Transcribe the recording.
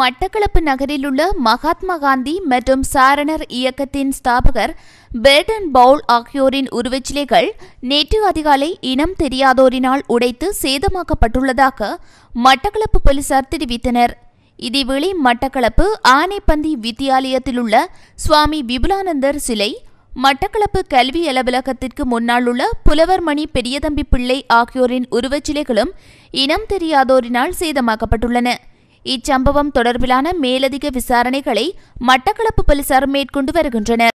மட்டக்களப்பு நகரில் உள்ள மகாத்மா காந்தி மற்றும் சாரணர் இயக்கத்தின் ஸ்தாபகர் பேர்டன் பவுல் ஆகியோரின் உருவச்சிலைகள் நேற்று அதிகாலை இனம் தெரியாதோரினால் உடைத்து சேதமாக்கப்பட்டுள்ளதாக மட்டக்களப்பு போலீசார் தெரிவித்தனர் இதேவேளை மட்டக்களப்பு ஆனைப்பந்தி வித்தியாலயத்தில் உள்ள சுவாமி விபுலானந்தர் சிலை மட்டக்களப்பு கல்வி அலுவலகத்திற்கு முன்னால் உள்ள புலவர்மணி பெரியதம்பி பிள்ளை ஆகியோரின் உருவச்சிலைகளும் இனம் தெரியாதோரினால் சேதமாக்கப்பட்டுள்ளன இச்சம்பவம் தொடர்பிலான மேலதிக விசாரணைகளை மட்டக்களப்பு போலீசார் மேற்கொண்டு வருகின்றனர்